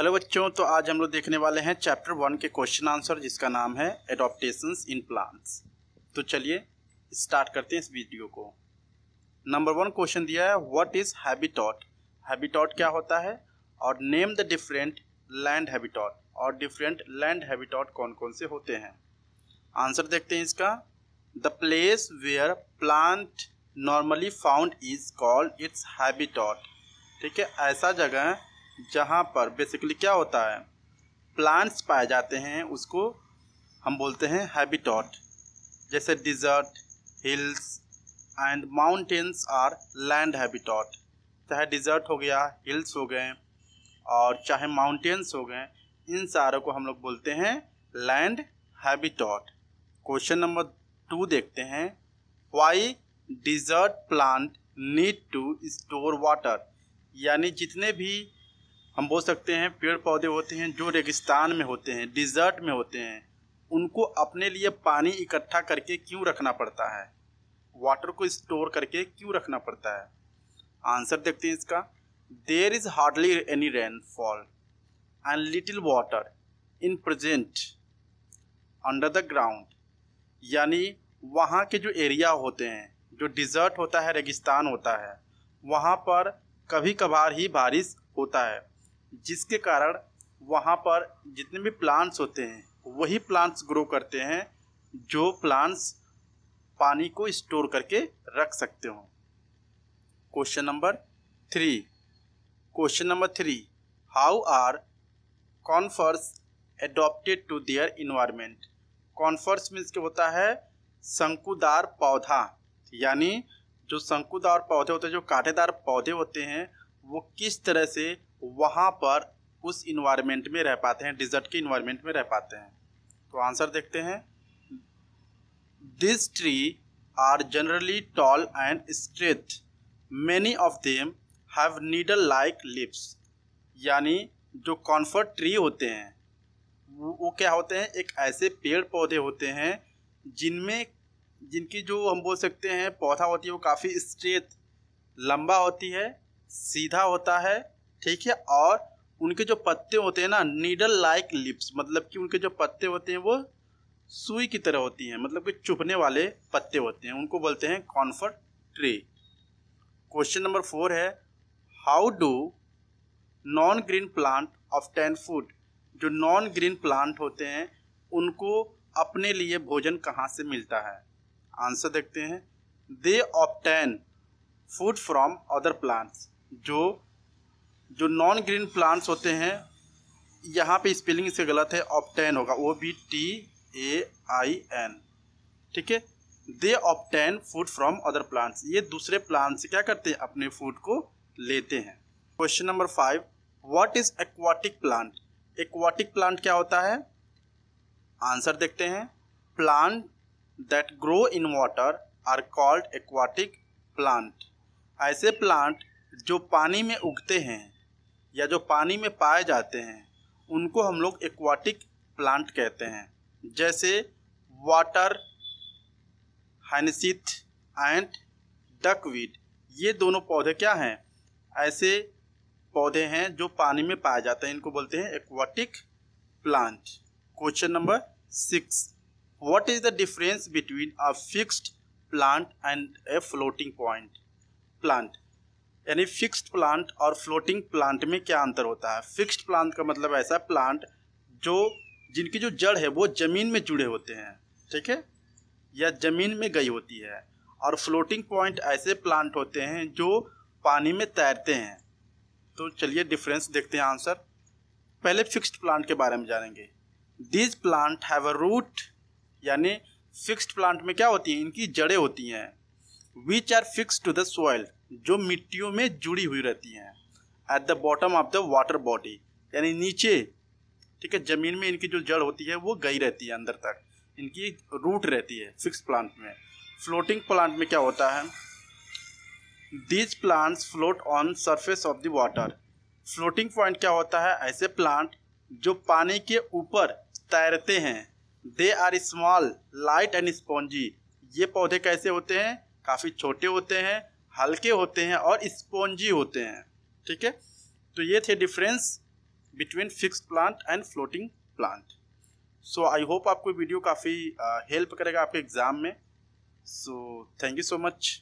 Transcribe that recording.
hello बच्चों तो आज हम लोग देखने वाले हैं चैप्टर वन के क्वेश्चन आंसर जिसका नाम है एडोप्टेशन इन प्लांट्स तो चलिए स्टार्ट करते हैं इस वीडियो को नंबर वन क्वेश्चन दिया है व्हाट इज़ हैबिटॉट हैबिटॉट क्या होता है और name the different land habitat और डिफरेंट लैंड हैबिटॉट कौन कौन से होते हैं आंसर देखते हैं इसका the place where plant normally found is called its habitat ठीक है ऐसा जगह है जहाँ पर बेसिकली क्या होता है प्लांट्स पाए जाते हैं उसको हम बोलते हैं हैबिटॉट जैसे desert hills and mountains are land habitat चाहे डिज़र्ट हो गया हिल्स हो गए और चाहे माउंटेन्स हो गए इन सारों को हम लोग बोलते हैं land habitat question number two देखते हैं why desert plant need to store water यानी जितने भी हम बोल सकते हैं पेड़ पौधे होते हैं जो रेगिस्तान में होते हैं डिजर्ट में होते हैं उनको अपने लिए पानी इकट्ठा करके क्यों रखना पड़ता है वाटर को स्टोर करके क्यों रखना पड़ता है आंसर देखते हैं इसका there is hardly any rainfall and little water in present under the ground यानी वहाँ के जो एरिया होते हैं जो डिज़र्ट होता है रेगिस्तान होता है वहाँ पर कभी कभार ही बारिश होता है जिसके कारण वहाँ पर जितने भी प्लांट्स होते हैं वही प्लांट्स ग्रो करते हैं जो प्लांट्स पानी को स्टोर करके रख सकते हो question number three question number three how are conifers adopted to their environment conifers means के होता है शंकुदार पौधा यानी जो शंकुदार पौधे होते हैं जो काटेदार पौधे होते हैं वो किस तरह से वहाँ पर उस इन्वायरमेंट में रह पाते हैं डिज़र्ट के इन्वायरमेंट में रह पाते हैं तो आंसर देखते हैं this tree are generally tall and straight many of them have needle like leaves यानी जो कॉन्फर्ट ट्री होते हैं वो, वो क्या होते हैं एक ऐसे पेड़ पौधे होते हैं जिनमें जिनकी जो हम बोल सकते हैं पौधा होती है वो काफ़ी स्ट्रेट लंबा होती है सीधा होता है ठीक है और उनके जो पत्ते होते हैं ना नीडल लाइक लिप्स मतलब कि उनके जो पत्ते होते हैं वो सुई की तरह होती हैं मतलब कि चुभने वाले पत्ते होते हैं उनको बोलते हैं conifer tree question number four है how do non green plant obtain food जो नॉन ग्रीन प्लांट होते हैं उनको अपने लिए भोजन कहाँ से मिलता है आंसर देखते हैं they obtain food from other plants जो जो नॉन ग्रीन प्लांट्स होते हैं यहाँ पे स्पेलिंग इसका गलत है ऑप्टेन होगा O B T A I N ठीक है they obtain food from other plants ये दूसरे प्लांट से क्या करते हैं अपने फूड को लेते हैं question number five what is aquatic plant aquatic plant क्या होता है आंसर देखते हैं plant that grow in water are called aquatic plant ऐसे प्लांट जो पानी में उगते हैं या जो पानी में पाए जाते हैं उनको हम लोग एक्वाटिक प्लांट कहते हैं जैसे वाटर हाइनसिथ एंड डकवीड ये दोनों पौधे क्या हैं ऐसे पौधे हैं जो पानी में पाए जाते हैं इनको बोलते हैं aquatic plant question number six what is the difference between a fixed plant and a floating point plant यानी फिक्स्ड प्लांट और फ्लोटिंग प्लांट में क्या अंतर होता है फिक्स्ड प्लांट का मतलब ऐसा प्लांट जो जिनकी जो जड़ है वो ज़मीन में जुड़े होते हैं ठीक है या ज़मीन में गई होती है और फ्लोटिंग पॉइंट ऐसे प्लांट होते हैं जो पानी में तैरते हैं तो चलिए डिफरेंस देखते हैं आंसर पहले फिक्स्ड प्लांट के बारे में जानेंगे this plant have a root यानी फिक्स्ड प्लांट में क्या होती हैं इनकी जड़ें होती हैं which are fix to the soil जो मिट्टियों में जुड़ी हुई रहती हैं at the bottom of the water body यानी नीचे ठीक है ज़मीन में इनकी जो जड़ होती है वो गई रहती है अंदर तक इनकी रूट रहती है फिक्स प्लांट में फ्लोटिंग प्लांट में क्या होता है these plants float on surface of the water floating point क्या होता है ऐसे प्लांट जो पानी के ऊपर तैरते हैं they are small light and spongy ये पौधे कैसे होते हैं काफ़ी छोटे होते हैं हल्के होते हैं और स्पॉन्जी होते हैं ठीक है तो ये थे difference between fix plant and floating plant so I hope आपको वीडियो काफ़ी हेल्प करेगा आपके एग्ज़ाम में so thank you so much